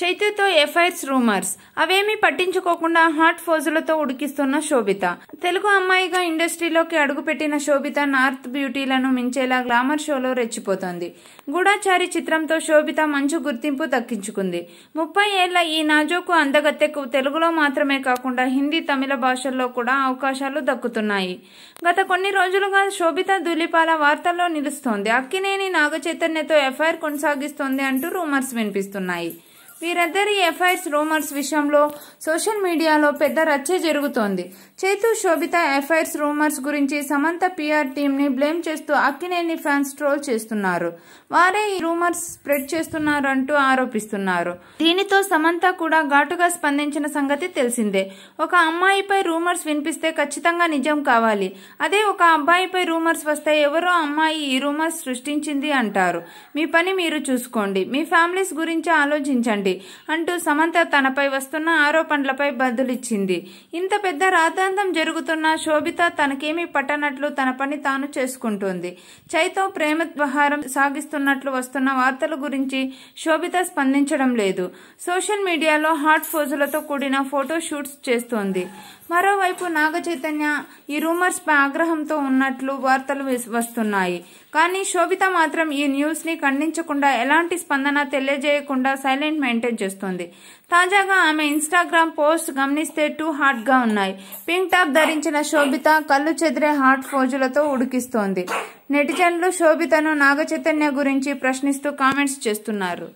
చైతూతో FIRs rumours అవేమీ పట్టించుకోకుండా hot ఫోజులతో ఉడికిస్తున్న శోభిత తెలుగు అమ్మాయిగా ఇండస్ట్రీలోకి అడుగుపెట్టిన శోభిత నార్త్ బ్యూటీలను మించేలా గ్లామర్ షోలో రెచ్చిపోతోంది గూఢాచారి చిత్రంతో శోభిత మంచి గుర్తింపు దక్కించుకుంది ముప్పై ఏళ్ల ఈ నాజోకు అందగత్తెకు తెలుగులో మాత్రమే కాకుండా హిందీ తమిళ భాషల్లో కూడా అవకాశాలు దక్కుతున్నాయి గత కొన్ని రోజులుగా శోభిత దులిపాల వార్తల్లో నిలుస్తోంది అక్కినేని నాగచైతన్యతో ఎఫ్ఐఆర్ కొనసాగిస్తోంది అంటూ రూమర్స్ వినిపిస్తున్నాయి వీరిద్దరి ఎఫ్ఐఆర్స్ రూమర్స్ విషయంలో సోషల్ మీడియాలో పెద్ద రచ్చ జరుగుతోంది చేతు శోభిత ఎఫ్ఐఆర్స్ రూమర్స్ గురించి సమంత పిఆర్ ని బ్లేమ్ చేస్తూ అక్కినేని ఫ్యాన్స్ ట్రోల్ చేస్తున్నారు వారే ఈ రూమర్స్ స్ప్రెడ్ చేస్తున్నారంటూ ఆరోపిస్తున్నారు దీనితో సమంత కూడా ఘాటుగా స్పందించిన సంగతి తెలిసిందే ఒక అమ్మాయిపై రూమర్స్ వినిపిస్తే ఖచ్చితంగా నిజం కావాలి అదే ఒక అబ్బాయిపై రూమర్స్ వస్తే ఎవరో అమ్మాయి ఈ రూమర్స్ సృష్టించింది అంటారు మీ పని మీరు చూసుకోండి మీ ఫ్యామిలీస్ గురించి ఆలోచించండి చేయండి అంటూ సమంత తనపై వస్తున్న ఆరోపణలపై బదులిచ్చింది ఇంత పెద్ద రాతాంతం జరుగుతున్న శోభిత తనకేమీ పట్టనట్లు తన పని తాను చేసుకుంటోంది చైతో ప్రేమ వ్యవహారం సాగిస్తున్నట్లు వస్తున్న వార్తల గురించి శోభిత స్పందించడం లేదు సోషల్ మీడియాలో హాట్ ఫోజులతో కూడిన ఫోటో షూట్స్ చేస్తోంది మరోవైపు నాగ చైతన్య ఈ రూమర్స్ పై ఆగ్రహంతో ఉన్నట్లు వార్తలు వస్తున్నాయి కానీ శోభిత మాత్రం ఈ న్యూస్ని ఖండించకుండా ఎలాంటి స్పందన తెలియజేయకుండా సైలెంట్ మైండ్ మెయింటైన్ చేస్తోంది తాజాగా ఆమె ఇన్స్టాగ్రామ్ పోస్ట్ గమనిస్తే టూ గా ఉన్నాయి పింక్ టాప్ ధరించిన శోభిత కళ్ళు చెదిరే హాట్ ఫోజులతో ఉడికిస్తోంది నెటిజన్లు శోభితను నాగ గురించి ప్రశ్నిస్తూ కామెంట్స్ చేస్తున్నారు